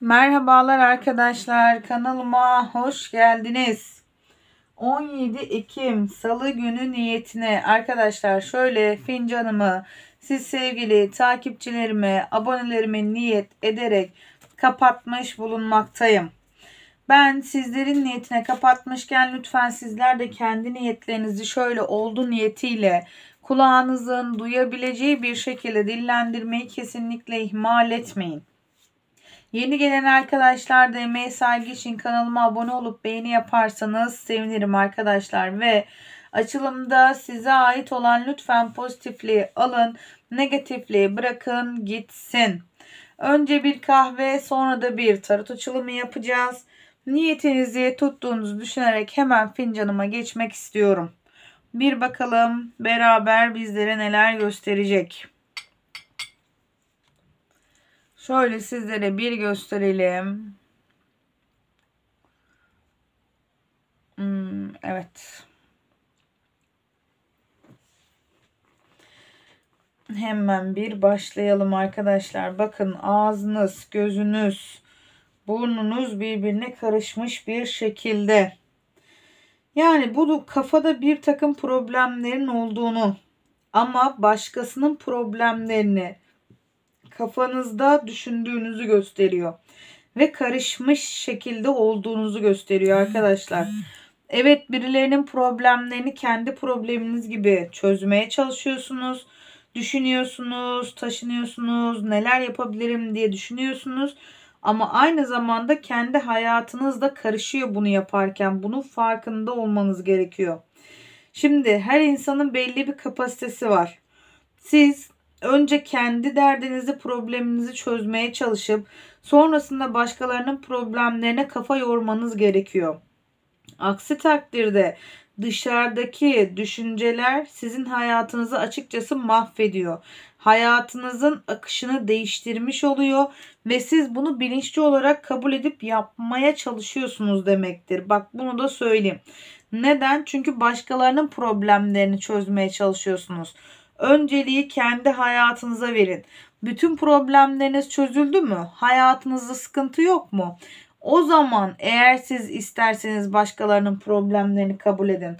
Merhabalar arkadaşlar kanalıma hoş geldiniz. 17 Ekim Salı günü niyetine arkadaşlar şöyle fincanımı siz sevgili takipçilerime abonelerime niyet ederek kapatmış bulunmaktayım. Ben sizlerin niyetine kapatmışken lütfen sizler de kendi niyetlerinizi şöyle oldu niyetiyle kulağınızın duyabileceği bir şekilde dillendirmeyi kesinlikle ihmal etmeyin. Yeni gelen arkadaşlar da emeğe saygı için kanalıma abone olup beğeni yaparsanız sevinirim arkadaşlar. Ve açılımda size ait olan lütfen pozitifliği alın, negatifliği bırakın gitsin. Önce bir kahve sonra da bir tarot açılımı yapacağız. Niyetinizi tuttuğunuzu düşünerek hemen fincanıma geçmek istiyorum. Bir bakalım beraber bizlere neler gösterecek. Şöyle sizlere bir gösterelim. Hmm, evet. Hemen bir başlayalım arkadaşlar. Bakın ağzınız, gözünüz, burnunuz birbirine karışmış bir şekilde. Yani bu kafada bir takım problemlerin olduğunu ama başkasının problemlerini kafanızda düşündüğünüzü gösteriyor. Ve karışmış şekilde olduğunuzu gösteriyor arkadaşlar. Evet birilerinin problemlerini kendi probleminiz gibi çözmeye çalışıyorsunuz. Düşünüyorsunuz, taşınıyorsunuz, neler yapabilirim diye düşünüyorsunuz. Ama aynı zamanda kendi hayatınız da karışıyor bunu yaparken. Bunun farkında olmanız gerekiyor. Şimdi her insanın belli bir kapasitesi var. Siz önce kendi derdinizi, probleminizi çözmeye çalışıp sonrasında başkalarının problemlerine kafa yormanız gerekiyor. Aksi takdirde dışarıdaki düşünceler sizin hayatınızı açıkçası mahvediyor. Hayatınızın akışını değiştirmiş oluyor ve siz bunu bilinçli olarak kabul edip yapmaya çalışıyorsunuz demektir. Bak bunu da söyleyeyim. Neden? Çünkü başkalarının problemlerini çözmeye çalışıyorsunuz. Önceliği kendi hayatınıza verin. Bütün problemleriniz çözüldü mü? Hayatınızda sıkıntı yok mu? O zaman eğer siz isterseniz başkalarının problemlerini kabul edin.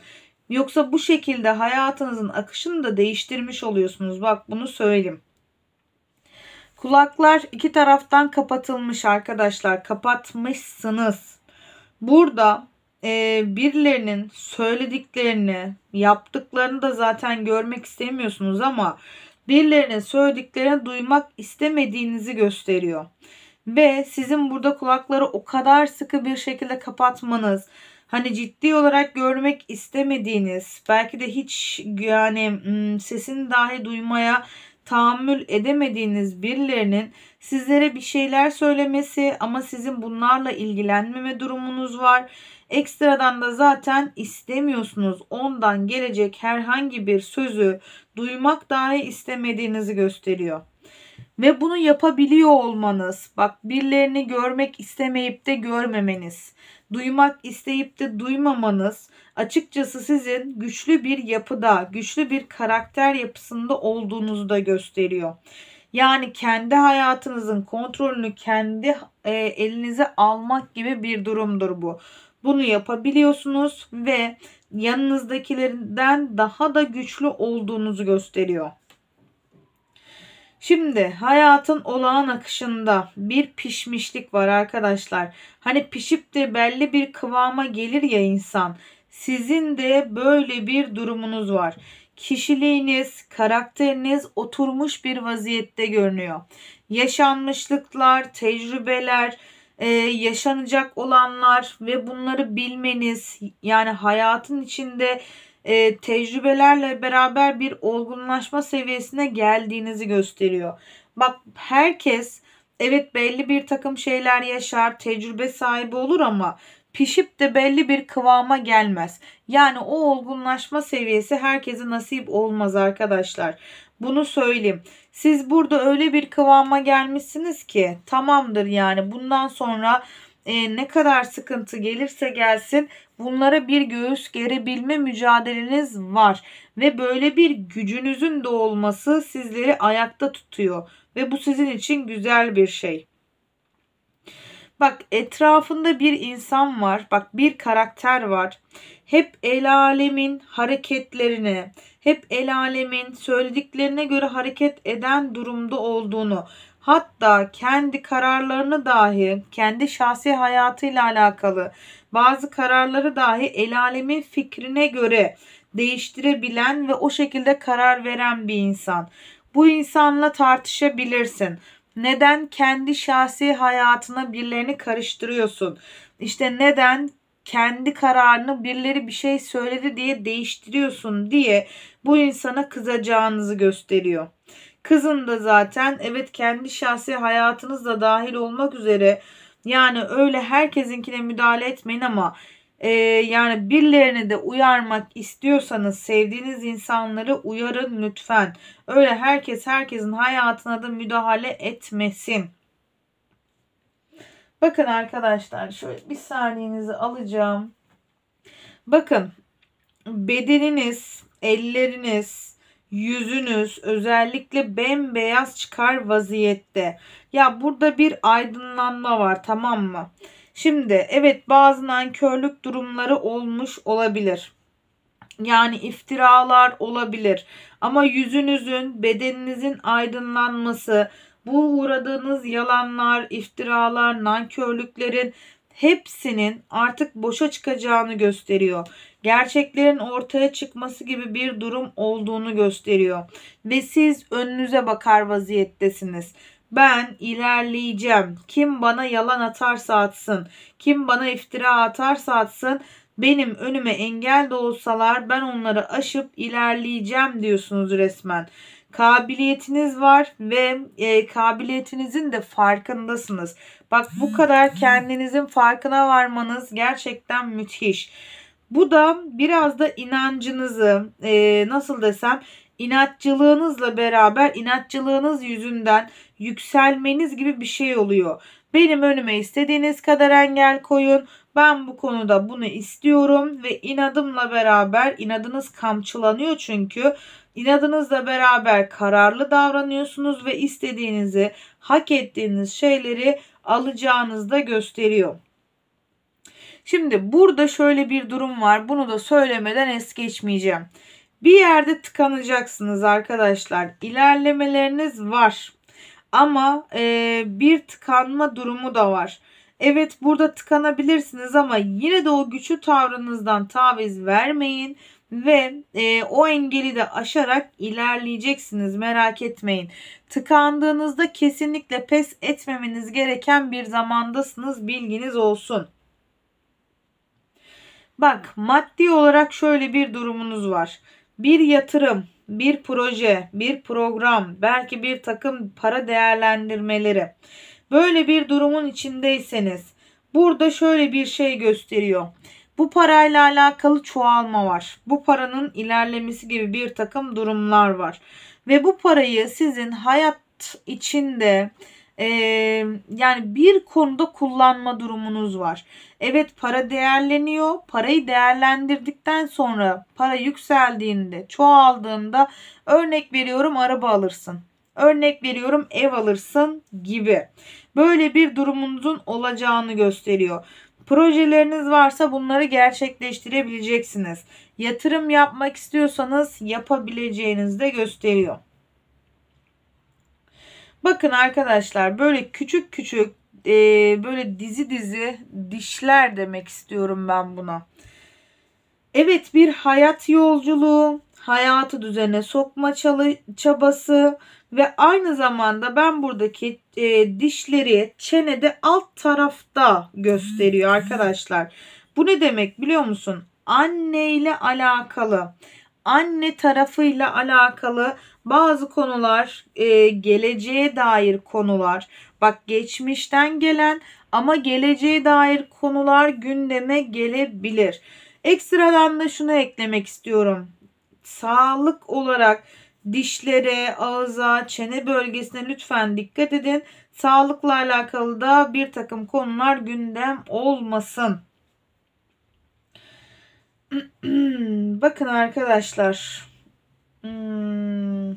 Yoksa bu şekilde hayatınızın akışını da değiştirmiş oluyorsunuz. Bak bunu söyleyeyim. Kulaklar iki taraftan kapatılmış arkadaşlar. Kapatmışsınız. Burada e, birilerinin söylediklerini, yaptıklarını da zaten görmek istemiyorsunuz ama birilerinin söylediklerini duymak istemediğinizi gösteriyor. Ve sizin burada kulakları o kadar sıkı bir şekilde kapatmanız, hani ciddi olarak görmek istemediğiniz, belki de hiç yani hmm, sesini dahi duymaya tahammül edemediğiniz birilerinin sizlere bir şeyler söylemesi ama sizin bunlarla ilgilenmeme durumunuz var Ekstradan da zaten istemiyorsunuz. Ondan gelecek herhangi bir sözü duymak dahi istemediğinizi gösteriyor. Ve bunu yapabiliyor olmanız, bak birilerini görmek istemeyip de görmemeniz, duymak isteyip de duymamanız açıkçası sizin güçlü bir yapıda, güçlü bir karakter yapısında olduğunuzu da gösteriyor. Yani kendi hayatınızın kontrolünü kendi e, elinize almak gibi bir durumdur bu. Bunu yapabiliyorsunuz ve yanınızdakilerinden daha da güçlü olduğunuzu gösteriyor. Şimdi hayatın olağan akışında bir pişmişlik var arkadaşlar. Hani pişip de belli bir kıvama gelir ya insan. Sizin de böyle bir durumunuz var. Kişiliğiniz, karakteriniz oturmuş bir vaziyette görünüyor. Yaşanmışlıklar, tecrübeler, e, yaşanacak olanlar ve bunları bilmeniz yani hayatın içinde e, tecrübelerle beraber bir olgunlaşma seviyesine geldiğinizi gösteriyor. Bak herkes evet belli bir takım şeyler yaşar, tecrübe sahibi olur ama pişip de belli bir kıvama gelmez. Yani o olgunlaşma seviyesi herkese nasip olmaz arkadaşlar. Bunu söyleyeyim. Siz burada öyle bir kıvama gelmişsiniz ki tamamdır yani bundan sonra e, ne kadar sıkıntı gelirse gelsin bunlara bir göğüs gerebilme mücadeleniz var. Ve böyle bir gücünüzün de olması sizleri ayakta tutuyor. Ve bu sizin için güzel bir şey. Bak etrafında bir insan var. Bak bir karakter var. Hep el alemin hareketlerini, hep el alemin söylediklerine göre hareket eden durumda olduğunu, hatta kendi kararlarını dahi, kendi şahsi hayatıyla alakalı bazı kararları dahi el alemin fikrine göre değiştirebilen ve o şekilde karar veren bir insan. Bu insanla tartışabilirsin. Neden kendi şahsi hayatına birilerini karıştırıyorsun? İşte neden kendi kararını birileri bir şey söyledi diye değiştiriyorsun diye bu insana kızacağınızı gösteriyor. Kızın da zaten evet kendi şahsi hayatınızla dahil olmak üzere yani öyle herkesinkine müdahale etmeyin ama e, yani birilerini de uyarmak istiyorsanız sevdiğiniz insanları uyarın lütfen. Öyle herkes herkesin hayatına da müdahale etmesin. Bakın arkadaşlar şöyle bir saniyenizi alacağım. Bakın bedeniniz, elleriniz, yüzünüz özellikle bembeyaz çıkar vaziyette. Ya burada bir aydınlanma var tamam mı? Şimdi evet bazı körlük durumları olmuş olabilir. Yani iftiralar olabilir. Ama yüzünüzün, bedeninizin aydınlanması, bu uğradığınız yalanlar, iftiralar, nankörlüklerin hepsinin artık boşa çıkacağını gösteriyor. Gerçeklerin ortaya çıkması gibi bir durum olduğunu gösteriyor ve siz önünüze bakar vaziyettesiniz. Ben ilerleyeceğim. Kim bana yalan atarsa atsın, kim bana iftira atarsa atsın benim önüme engel de olsalar ben onları aşıp ilerleyeceğim diyorsunuz resmen kabiliyetiniz var ve e, kabiliyetinizin de farkındasınız. Bak bu kadar kendinizin farkına varmanız gerçekten müthiş. Bu da biraz da inancınızı e, nasıl desem inatçılığınızla beraber inatçılığınız yüzünden yükselmeniz gibi bir şey oluyor. Benim önüme istediğiniz kadar engel koyun. Ben bu konuda bunu istiyorum ve inadımla beraber inadınız kamçılanıyor çünkü inadınızla beraber kararlı davranıyorsunuz ve istediğinizi, hak ettiğiniz şeyleri alacağınız da gösteriyor. Şimdi burada şöyle bir durum var. Bunu da söylemeden es geçmeyeceğim. Bir yerde tıkanacaksınız arkadaşlar. İlerlemeleriniz var. Ama e, bir tıkanma durumu da var. Evet burada tıkanabilirsiniz ama yine de o güçlü tavrınızdan taviz vermeyin ve e, o engeli de aşarak ilerleyeceksiniz merak etmeyin. Tıkandığınızda kesinlikle pes etmemeniz gereken bir zamandasınız bilginiz olsun. Bak maddi olarak şöyle bir durumunuz var. Bir yatırım, bir proje, bir program, belki bir takım para değerlendirmeleri Böyle bir durumun içindeyseniz burada şöyle bir şey gösteriyor. Bu parayla alakalı çoğalma var. Bu paranın ilerlemesi gibi bir takım durumlar var. Ve bu parayı sizin hayat içinde e, yani bir konuda kullanma durumunuz var. Evet para değerleniyor. Parayı değerlendirdikten sonra para yükseldiğinde, çoğaldığında örnek veriyorum araba alırsın. Örnek veriyorum ev alırsın gibi. Böyle bir durumunuzun olacağını gösteriyor. Projeleriniz varsa bunları gerçekleştirebileceksiniz. Yatırım yapmak istiyorsanız yapabileceğinizi de gösteriyor. Bakın arkadaşlar böyle küçük küçük e, böyle dizi dizi dişler demek istiyorum ben buna. Evet bir hayat yolculuğu, hayatı düzene sokma çabası, ve aynı zamanda ben buradaki e, dişleri çenede alt tarafta gösteriyor arkadaşlar. Bu ne demek biliyor musun? Anne ile alakalı, anne tarafıyla alakalı bazı konular, e, geleceğe dair konular. Bak geçmişten gelen ama geleceğe dair konular gündeme gelebilir. Ekstradan da şunu eklemek istiyorum. Sağlık olarak dişlere, ağza, çene bölgesine lütfen dikkat edin. Sağlıkla alakalı da bir takım konular gündem olmasın. Bakın arkadaşlar. Hmm.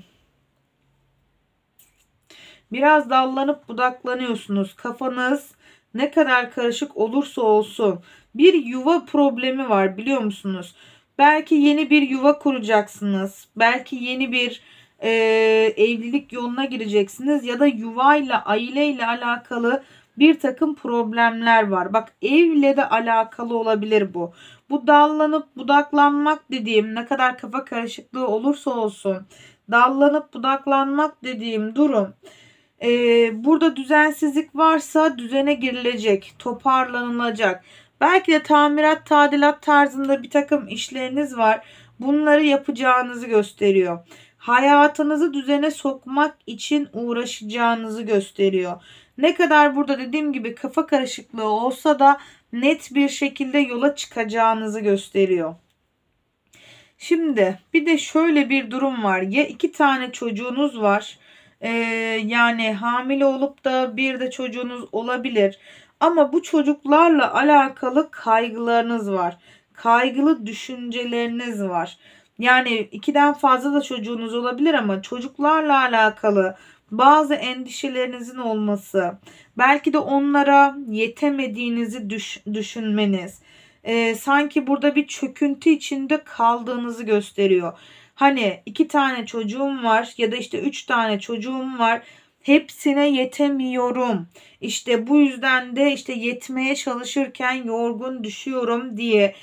Biraz dallanıp budaklanıyorsunuz. Kafanız ne kadar karışık olursa olsun. Bir yuva problemi var biliyor musunuz? Belki yeni bir yuva kuracaksınız. Belki yeni bir e, evlilik yoluna gireceksiniz. Ya da yuvayla, aileyle alakalı bir takım problemler var. Bak evle de alakalı olabilir bu. Bu dallanıp budaklanmak dediğim ne kadar kafa karışıklığı olursa olsun dallanıp budaklanmak dediğim durum e, burada düzensizlik varsa düzene girilecek, toparlanılacak. Belki de tamirat, tadilat tarzında bir takım işleriniz var. Bunları yapacağınızı gösteriyor. Hayatınızı düzene sokmak için uğraşacağınızı gösteriyor. Ne kadar burada dediğim gibi kafa karışıklığı olsa da net bir şekilde yola çıkacağınızı gösteriyor. Şimdi bir de şöyle bir durum var. Ya iki tane çocuğunuz var. Ee, yani hamile olup da bir de çocuğunuz olabilir. Ama bu çocuklarla alakalı kaygılarınız var. Kaygılı düşünceleriniz var. Yani ikiden fazla da çocuğunuz olabilir ama çocuklarla alakalı bazı endişelerinizin olması, belki de onlara yetemediğinizi düş, düşünmeniz, e, sanki burada bir çöküntü içinde kaldığınızı gösteriyor. Hani iki tane çocuğum var ya da işte üç tane çocuğum var Hepsine yetemiyorum. İşte bu yüzden de işte yetmeye çalışırken yorgun düşüyorum diye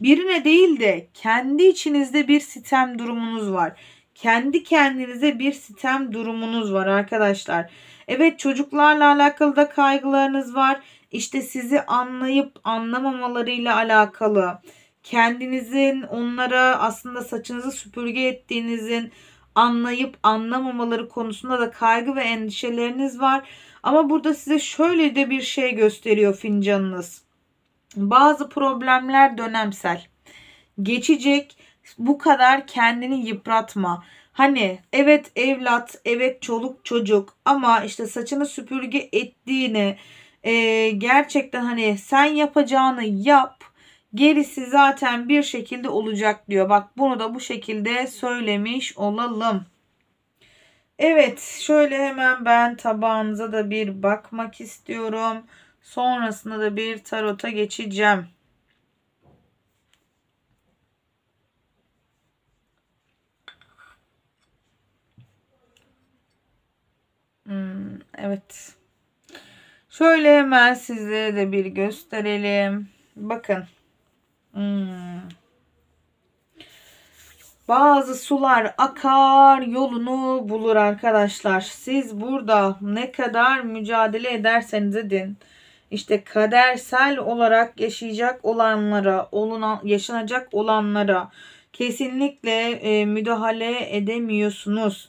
birine değil de kendi içinizde bir sitem durumunuz var. Kendi kendinize bir sitem durumunuz var arkadaşlar. Evet çocuklarla alakalı da kaygılarınız var. İşte sizi anlayıp anlamamalarıyla alakalı. Kendinizin onlara aslında saçınızı süpürge ettiğinizin, anlayıp anlamamaları konusunda da kaygı ve endişeleriniz var. Ama burada size şöyle de bir şey gösteriyor fincanınız. Bazı problemler dönemsel. Geçecek. Bu kadar kendini yıpratma. Hani evet evlat, evet çoluk çocuk ama işte saçını süpürge ettiğini, e, gerçekten hani sen yapacağını yap Gerisi zaten bir şekilde olacak diyor. Bak bunu da bu şekilde söylemiş olalım. Evet şöyle hemen ben tabağınıza da bir bakmak istiyorum. Sonrasında da bir tarota geçeceğim. Hmm, evet. Şöyle hemen sizlere de bir gösterelim. Bakın. Hmm. Bazı sular akar yolunu bulur arkadaşlar. Siz burada ne kadar mücadele ederseniz edin. İşte kadersel olarak yaşayacak olanlara, olunan, yaşanacak olanlara kesinlikle e, müdahale edemiyorsunuz.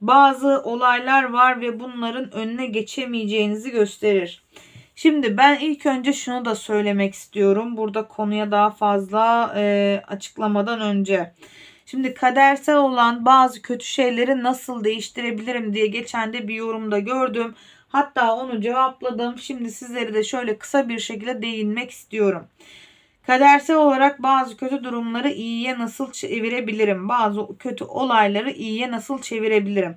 Bazı olaylar var ve bunların önüne geçemeyeceğinizi gösterir. Şimdi ben ilk önce şunu da söylemek istiyorum. Burada konuya daha fazla e, açıklamadan önce. Şimdi kadersel olan bazı kötü şeyleri nasıl değiştirebilirim diye geçen de bir yorumda gördüm. Hatta onu cevapladım. Şimdi sizleri de şöyle kısa bir şekilde değinmek istiyorum. Kadersel olarak bazı kötü durumları iyiye nasıl çevirebilirim? Bazı kötü olayları iyiye nasıl çevirebilirim?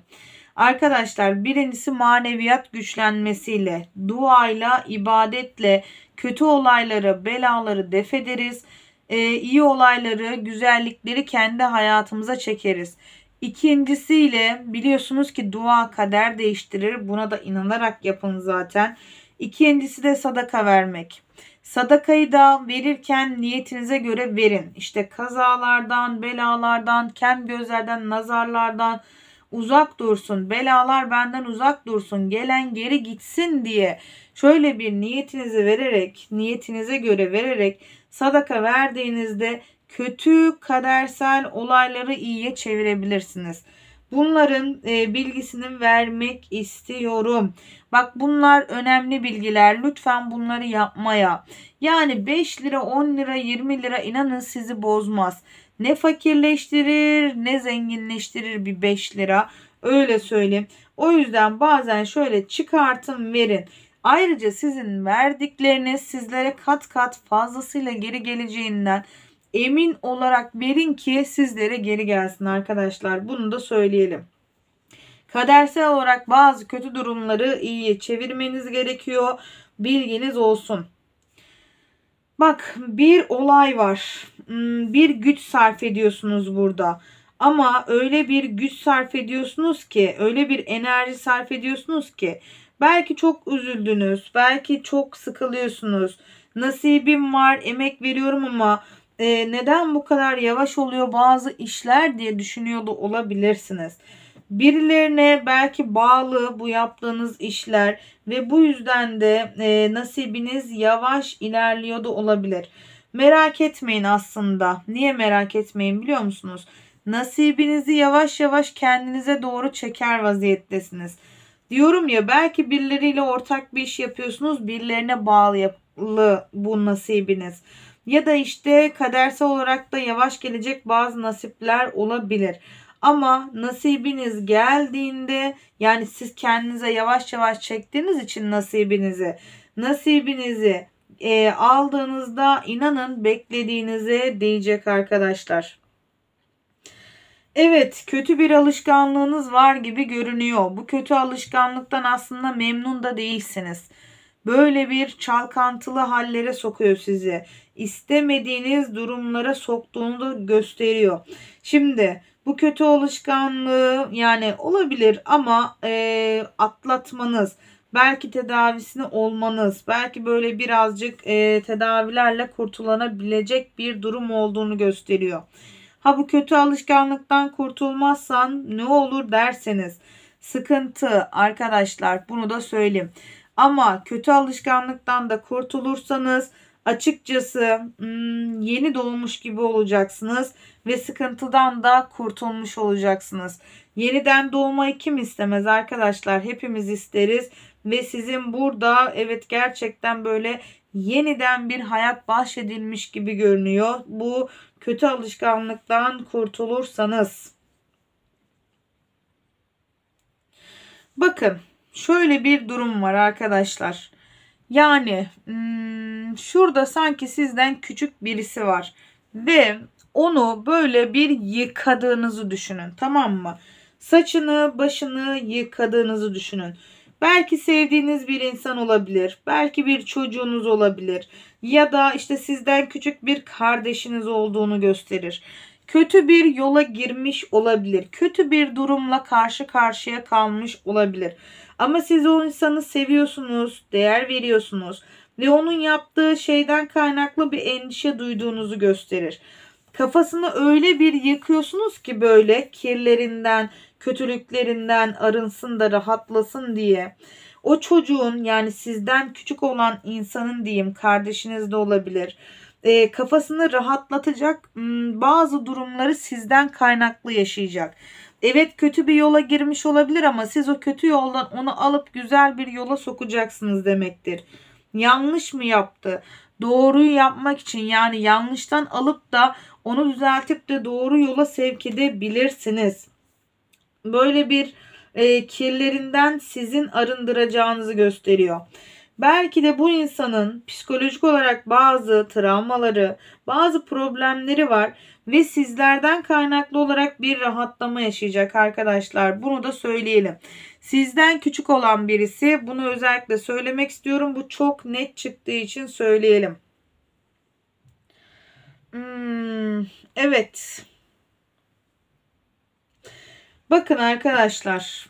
Arkadaşlar birincisi maneviyat güçlenmesiyle, duayla, ibadetle kötü olayları, belaları def ederiz. Ee, iyi olayları, güzellikleri kendi hayatımıza çekeriz. İkincisiyle biliyorsunuz ki dua kader değiştirir. Buna da inanarak yapın zaten. İkincisi de sadaka vermek. Sadakayı da verirken niyetinize göre verin. İşte kazalardan, belalardan, kem gözlerden, nazarlardan, uzak dursun, belalar benden uzak dursun, gelen geri gitsin diye şöyle bir niyetinizi vererek, niyetinize göre vererek sadaka verdiğinizde kötü kadersel olayları iyiye çevirebilirsiniz. Bunların e, bilgisini vermek istiyorum. Bak bunlar önemli bilgiler. Lütfen bunları yapmaya. Yani 5 lira, 10 lira, 20 lira inanın sizi bozmaz. Ne fakirleştirir ne zenginleştirir bir 5 lira. Öyle söyleyeyim. O yüzden bazen şöyle çıkartın verin. Ayrıca sizin verdikleriniz sizlere kat kat fazlasıyla geri geleceğinden emin olarak verin ki sizlere geri gelsin arkadaşlar. Bunu da söyleyelim. Kadersel olarak bazı kötü durumları iyiye çevirmeniz gerekiyor. Bilginiz olsun. Bak bir olay var. Hmm, bir güç sarf ediyorsunuz burada. Ama öyle bir güç sarf ediyorsunuz ki, öyle bir enerji sarf ediyorsunuz ki belki çok üzüldünüz, belki çok sıkılıyorsunuz. Nasibim var, emek veriyorum ama e, neden bu kadar yavaş oluyor bazı işler diye düşünüyordu olabilirsiniz. Birilerine belki bağlı bu yaptığınız işler ve bu yüzden de e, nasibiniz yavaş ilerliyordu olabilir. Merak etmeyin aslında. Niye merak etmeyin biliyor musunuz? Nasibinizi yavaş yavaş kendinize doğru çeker vaziyettesiniz. Diyorum ya belki birileriyle ortak bir iş yapıyorsunuz. Birilerine bağlı bu nasibiniz. Ya da işte kadersel olarak da yavaş gelecek bazı nasipler olabilir. Ama nasibiniz geldiğinde yani siz kendinize yavaş yavaş çektiğiniz için nasibinizi nasibinizi e, aldığınızda inanın beklediğinize değecek arkadaşlar. Evet kötü bir alışkanlığınız var gibi görünüyor. Bu kötü alışkanlıktan aslında memnun da değilsiniz. Böyle bir çalkantılı hallere sokuyor sizi. İstemediğiniz durumlara soktuğunu gösteriyor. Şimdi bu kötü alışkanlığı yani olabilir ama e, atlatmanız, belki tedavisini olmanız, belki böyle birazcık e, tedavilerle kurtulanabilecek bir durum olduğunu gösteriyor. Ha bu kötü alışkanlıktan kurtulmazsan ne olur derseniz sıkıntı arkadaşlar bunu da söyleyeyim. Ama kötü alışkanlıktan da kurtulursanız açıkçası hmm, yeni doğmuş gibi olacaksınız ve sıkıntıdan da kurtulmuş olacaksınız. Yeniden doğmayı kim istemez arkadaşlar? Hepimiz isteriz ve sizin burada evet gerçekten böyle yeniden bir hayat bahşedilmiş gibi görünüyor. Bu kötü alışkanlıktan kurtulursanız. Bakın şöyle bir durum var arkadaşlar. Yani hmm, şurada sanki sizden küçük birisi var ve onu böyle bir yıkadığınızı düşünün tamam mı? Saçını başını yıkadığınızı düşünün Belki sevdiğiniz bir insan olabilir. Belki bir çocuğunuz olabilir. Ya da işte sizden küçük bir kardeşiniz olduğunu gösterir. Kötü bir yola girmiş olabilir. Kötü bir durumla karşı karşıya kalmış olabilir. Ama siz o insanı seviyorsunuz, değer veriyorsunuz ve onun yaptığı şeyden kaynaklı bir endişe duyduğunuzu gösterir. Kafasını öyle bir yıkıyorsunuz ki böyle kirlerinden, kötülüklerinden arınsın da rahatlasın diye. O çocuğun yani sizden küçük olan insanın diyeyim kardeşiniz de olabilir. E, kafasını rahatlatacak hmm, bazı durumları sizden kaynaklı yaşayacak. Evet kötü bir yola girmiş olabilir ama siz o kötü yoldan onu alıp güzel bir yola sokacaksınız demektir. Yanlış mı yaptı? doğruyu yapmak için yani yanlıştan alıp da onu düzeltip de doğru yola sevk edebilirsiniz. Böyle bir e, kirlerinden sizin arındıracağınızı gösteriyor. Belki de bu insanın psikolojik olarak bazı travmaları, bazı problemleri var ve sizlerden kaynaklı olarak bir rahatlama yaşayacak arkadaşlar. Bunu da söyleyelim. Sizden küçük olan birisi bunu özellikle söylemek istiyorum. Bu çok net çıktığı için söyleyelim. Hmm, evet. Bakın arkadaşlar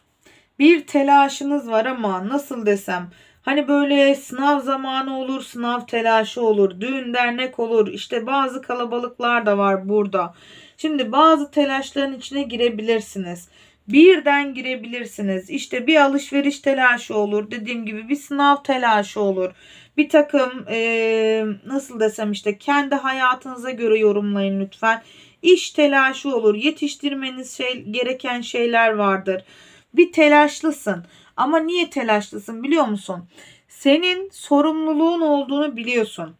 bir telaşınız var ama nasıl desem hani böyle sınav zamanı olur sınav telaşı olur düğün dernek olur işte bazı kalabalıklar da var burada. Şimdi bazı telaşların içine girebilirsiniz birden girebilirsiniz. İşte bir alışveriş telaşı olur. Dediğim gibi bir sınav telaşı olur. Bir takım e, nasıl desem işte kendi hayatınıza göre yorumlayın lütfen. İş telaşı olur. Yetiştirmeniz şey, gereken şeyler vardır. Bir telaşlısın. Ama niye telaşlısın biliyor musun? Senin sorumluluğun olduğunu biliyorsun.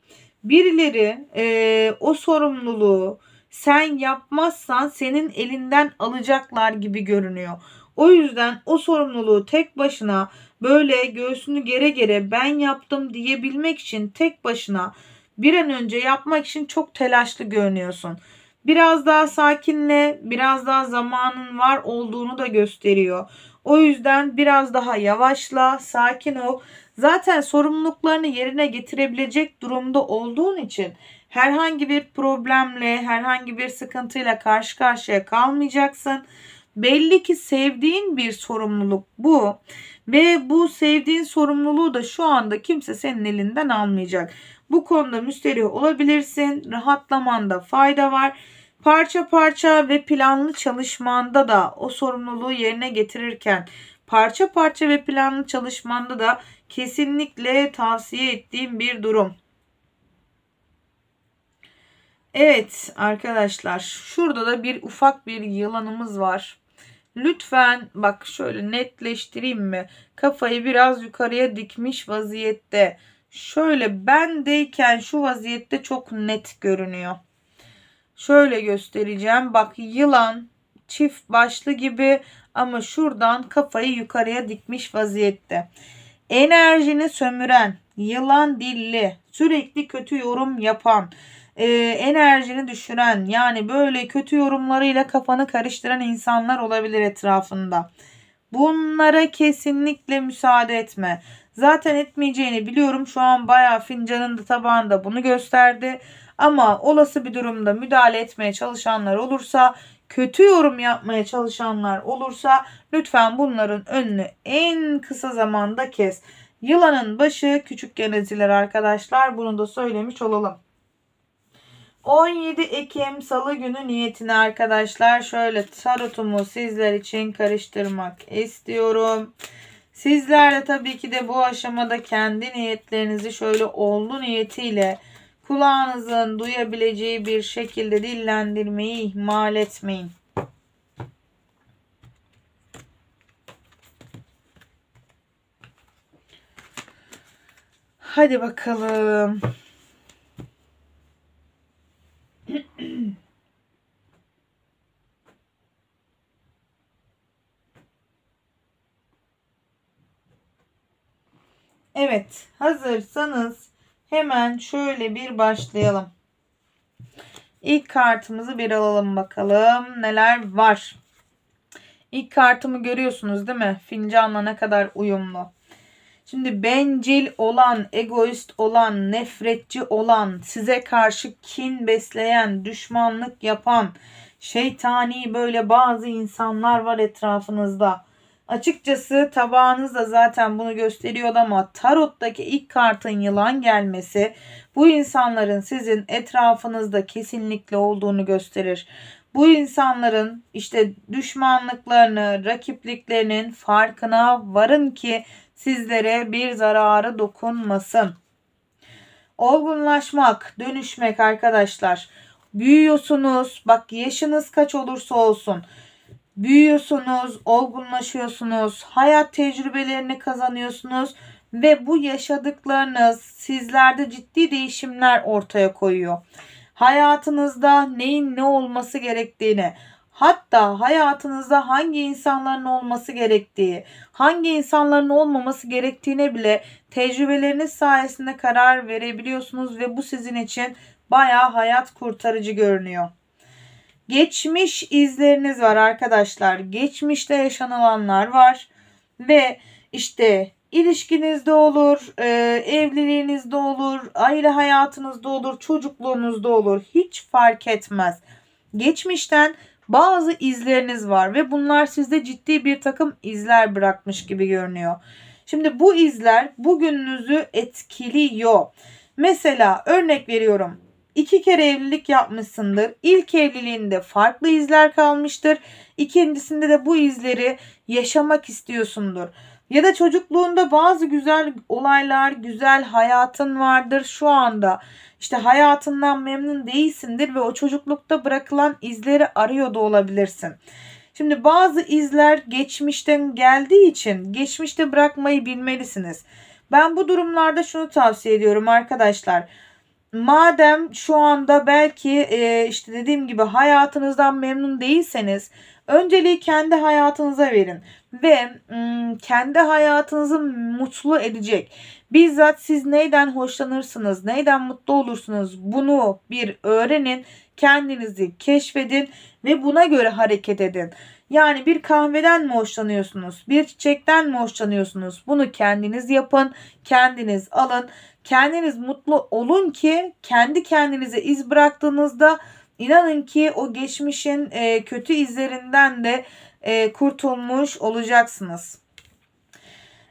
Birileri e, o sorumluluğu sen yapmazsan senin elinden alacaklar gibi görünüyor. O yüzden o sorumluluğu tek başına böyle göğsünü gere gere ben yaptım diyebilmek için tek başına bir an önce yapmak için çok telaşlı görünüyorsun. Biraz daha sakinle, biraz daha zamanın var olduğunu da gösteriyor. O yüzden biraz daha yavaşla, sakin ol. Zaten sorumluluklarını yerine getirebilecek durumda olduğun için Herhangi bir problemle, herhangi bir sıkıntıyla karşı karşıya kalmayacaksın. Belli ki sevdiğin bir sorumluluk bu ve bu sevdiğin sorumluluğu da şu anda kimse senin elinden almayacak. Bu konuda müsterih olabilirsin. Rahatlamanda fayda var. Parça parça ve planlı çalışmanda da o sorumluluğu yerine getirirken parça parça ve planlı çalışmanda da kesinlikle tavsiye ettiğim bir durum. Evet arkadaşlar şurada da bir ufak bir yılanımız var. Lütfen bak şöyle netleştireyim mi? Kafayı biraz yukarıya dikmiş vaziyette. Şöyle bendeyken şu vaziyette çok net görünüyor. Şöyle göstereceğim. Bak yılan çift başlı gibi ama şuradan kafayı yukarıya dikmiş vaziyette. Enerjini sömüren, yılan dilli, sürekli kötü yorum yapan, e, enerjini düşüren yani böyle kötü yorumlarıyla kafanı karıştıran insanlar olabilir etrafında. Bunlara kesinlikle müsaade etme. Zaten etmeyeceğini biliyorum. Şu an bayağı fincanın da tabağında bunu gösterdi. Ama olası bir durumda müdahale etmeye çalışanlar olursa, kötü yorum yapmaya çalışanlar olursa lütfen bunların önünü en kısa zamanda kes. Yılanın başı küçük genetiler arkadaşlar. Bunu da söylemiş olalım. 17 Ekim Salı günü niyetini arkadaşlar şöyle tarotumu sizler için karıştırmak istiyorum. Sizler de tabii ki de bu aşamada kendi niyetlerinizi şöyle oldu niyetiyle kulağınızın duyabileceği bir şekilde dillendirmeyi ihmal etmeyin. Hadi bakalım. Evet hazırsanız hemen şöyle bir başlayalım. İlk kartımızı bir alalım bakalım neler var. İlk kartımı görüyorsunuz değil mi? Fincanla ne kadar uyumlu. Şimdi bencil olan, egoist olan, nefretçi olan, size karşı kin besleyen, düşmanlık yapan, şeytani böyle bazı insanlar var etrafınızda. Açıkçası tabağınız da zaten bunu gösteriyordu ama tarottaki ilk kartın yılan gelmesi bu insanların sizin etrafınızda kesinlikle olduğunu gösterir. Bu insanların işte düşmanlıklarını, rakipliklerinin farkına varın ki sizlere bir zararı dokunmasın. Olgunlaşmak, dönüşmek arkadaşlar. Büyüyorsunuz. Bak yaşınız kaç olursa olsun. Büyüyorsunuz, olgunlaşıyorsunuz. Hayat tecrübelerini kazanıyorsunuz ve bu yaşadıklarınız sizlerde ciddi değişimler ortaya koyuyor. Hayatınızda neyin ne olması gerektiğini, Hatta hayatınızda hangi insanların olması gerektiği, hangi insanların olmaması gerektiğine bile tecrübeleriniz sayesinde karar verebiliyorsunuz ve bu sizin için baya hayat kurtarıcı görünüyor. Geçmiş izleriniz var arkadaşlar. Geçmişte yaşanılanlar var ve işte ilişkinizde olur, e, evliliğinizde olur, aile hayatınızda olur, çocukluğunuzda olur. Hiç fark etmez. Geçmişten bazı izleriniz var ve bunlar sizde ciddi bir takım izler bırakmış gibi görünüyor. Şimdi bu izler bugününüzü etkiliyor. Mesela örnek veriyorum. İki kere evlilik yapmışsındır. İlk evliliğinde farklı izler kalmıştır. İkincisinde de bu izleri yaşamak istiyorsundur. Ya da çocukluğunda bazı güzel olaylar, güzel hayatın vardır şu anda. işte hayatından memnun değilsindir ve o çocuklukta bırakılan izleri arıyor da olabilirsin. Şimdi bazı izler geçmişten geldiği için geçmişte bırakmayı bilmelisiniz. Ben bu durumlarda şunu tavsiye ediyorum arkadaşlar. Madem şu anda belki e, işte dediğim gibi hayatınızdan memnun değilseniz önceliği kendi hayatınıza verin ve kendi hayatınızı mutlu edecek. Bizzat siz neyden hoşlanırsınız, neyden mutlu olursunuz bunu bir öğrenin, kendinizi keşfedin ve buna göre hareket edin. Yani bir kahveden mi hoşlanıyorsunuz, bir çiçekten mi hoşlanıyorsunuz? Bunu kendiniz yapın, kendiniz alın. Kendiniz mutlu olun ki kendi kendinize iz bıraktığınızda inanın ki o geçmişin kötü izlerinden de e, kurtulmuş olacaksınız.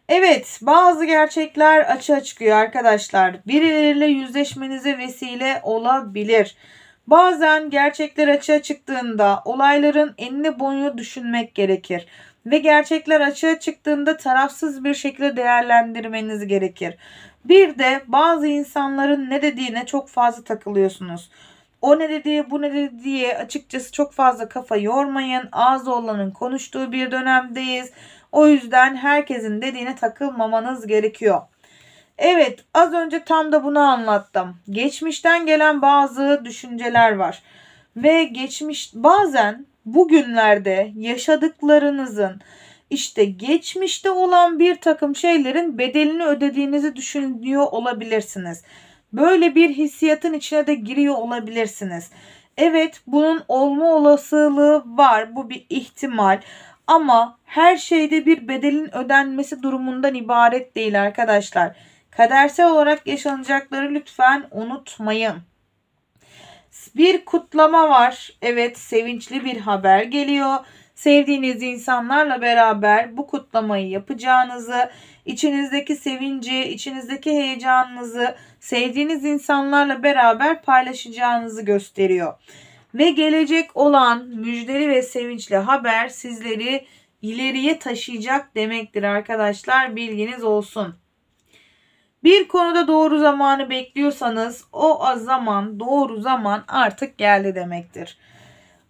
Evet bazı gerçekler açığa çıkıyor arkadaşlar. Birileriyle yüzleşmenize vesile olabilir. Bazen gerçekler açığa çıktığında olayların enine boyunu düşünmek gerekir. Ve gerçekler açığa çıktığında tarafsız bir şekilde değerlendirmeniz gerekir. Bir de bazı insanların ne dediğine çok fazla takılıyorsunuz. O ne dedi bu ne dedi diye açıkçası çok fazla kafa yormayın. Ağzı olanın konuştuğu bir dönemdeyiz. O yüzden herkesin dediğine takılmamanız gerekiyor. Evet az önce tam da bunu anlattım. Geçmişten gelen bazı düşünceler var. Ve geçmiş bazen bugünlerde yaşadıklarınızın işte geçmişte olan bir takım şeylerin bedelini ödediğinizi düşünüyor olabilirsiniz. Böyle bir hissiyatın içine de giriyor olabilirsiniz. Evet bunun olma olasılığı var. Bu bir ihtimal. Ama her şeyde bir bedelin ödenmesi durumundan ibaret değil arkadaşlar. Kadersel olarak yaşanacakları lütfen unutmayın. Bir kutlama var. Evet sevinçli bir haber geliyor sevdiğiniz insanlarla beraber bu kutlamayı yapacağınızı, içinizdeki sevinci, içinizdeki heyecanınızı sevdiğiniz insanlarla beraber paylaşacağınızı gösteriyor. Ve gelecek olan müjdeli ve sevinçli haber sizleri ileriye taşıyacak demektir arkadaşlar. Bilginiz olsun. Bir konuda doğru zamanı bekliyorsanız o zaman doğru zaman artık geldi demektir.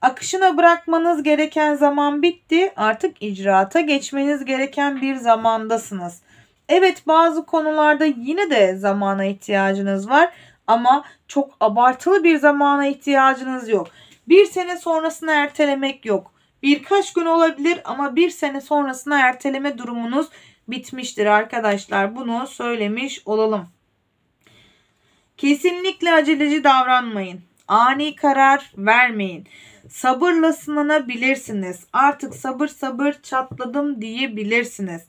Akışına bırakmanız gereken zaman bitti. Artık icraata geçmeniz gereken bir zamandasınız. Evet bazı konularda yine de zamana ihtiyacınız var ama çok abartılı bir zamana ihtiyacınız yok. Bir sene sonrasını ertelemek yok. Birkaç gün olabilir ama bir sene sonrasını erteleme durumunuz bitmiştir arkadaşlar. Bunu söylemiş olalım. Kesinlikle aceleci davranmayın. Ani karar vermeyin. Sabırla sınanabilirsiniz. Artık sabır sabır çatladım diyebilirsiniz.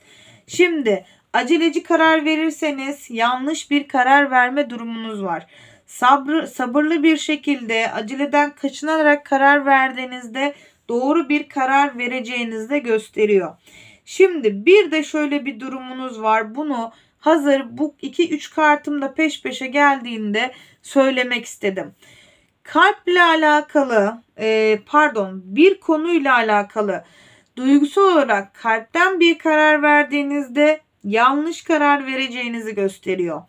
Şimdi aceleci karar verirseniz yanlış bir karar verme durumunuz var. Sabrı, sabırlı bir şekilde aceleden kaçınarak karar verdiğinizde doğru bir karar vereceğinizi de gösteriyor. Şimdi bir de şöyle bir durumunuz var. Bunu hazır bu 2-3 da peş peşe geldiğinde söylemek istedim kalple alakalı e, pardon bir konuyla alakalı duygusal olarak kalpten bir karar verdiğinizde yanlış karar vereceğinizi gösteriyor.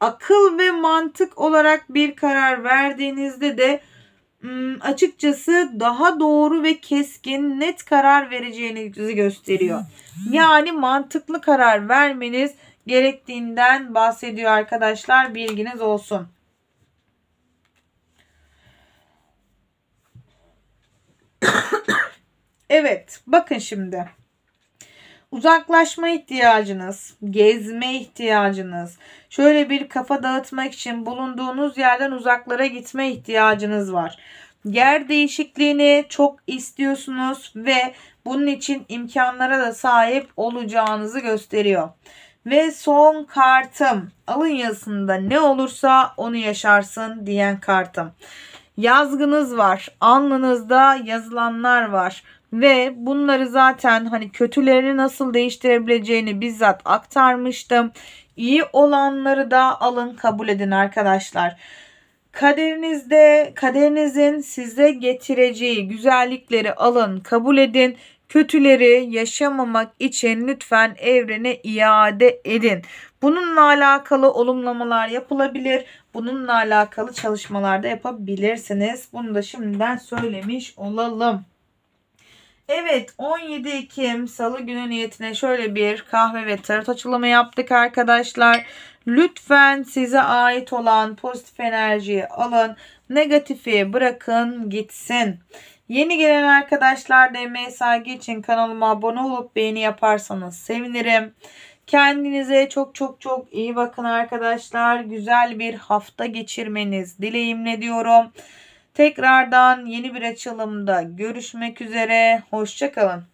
Akıl ve mantık olarak bir karar verdiğinizde de hmm, açıkçası daha doğru ve keskin net karar vereceğinizi gösteriyor. Yani mantıklı karar vermeniz gerektiğinden bahsediyor arkadaşlar bilginiz olsun. evet bakın şimdi. Uzaklaşma ihtiyacınız, gezme ihtiyacınız, şöyle bir kafa dağıtmak için bulunduğunuz yerden uzaklara gitme ihtiyacınız var. Yer değişikliğini çok istiyorsunuz ve bunun için imkanlara da sahip olacağınızı gösteriyor. Ve son kartım alın yazısında ne olursa onu yaşarsın diyen kartım. Yazgınız var. Alnınızda yazılanlar var. Ve bunları zaten hani kötülerini nasıl değiştirebileceğini bizzat aktarmıştım. İyi olanları da alın kabul edin arkadaşlar. Kaderinizde kaderinizin size getireceği güzellikleri alın kabul edin Kötüleri yaşamamak için lütfen evrene iade edin. Bununla alakalı olumlamalar yapılabilir. Bununla alakalı çalışmalarda yapabilirsiniz. Bunu da şimdiden söylemiş olalım. Evet 17 Ekim Salı günü niyetine şöyle bir kahve ve tarot açılımı yaptık arkadaşlar. Lütfen size ait olan pozitif enerjiyi alın. Negatifi bırakın gitsin. Yeni gelen arkadaşlar da saygı için kanalıma abone olup beğeni yaparsanız sevinirim. Kendinize çok çok çok iyi bakın arkadaşlar. Güzel bir hafta geçirmeniz dileğimle diyorum. Tekrardan yeni bir açılımda görüşmek üzere. Hoşçakalın.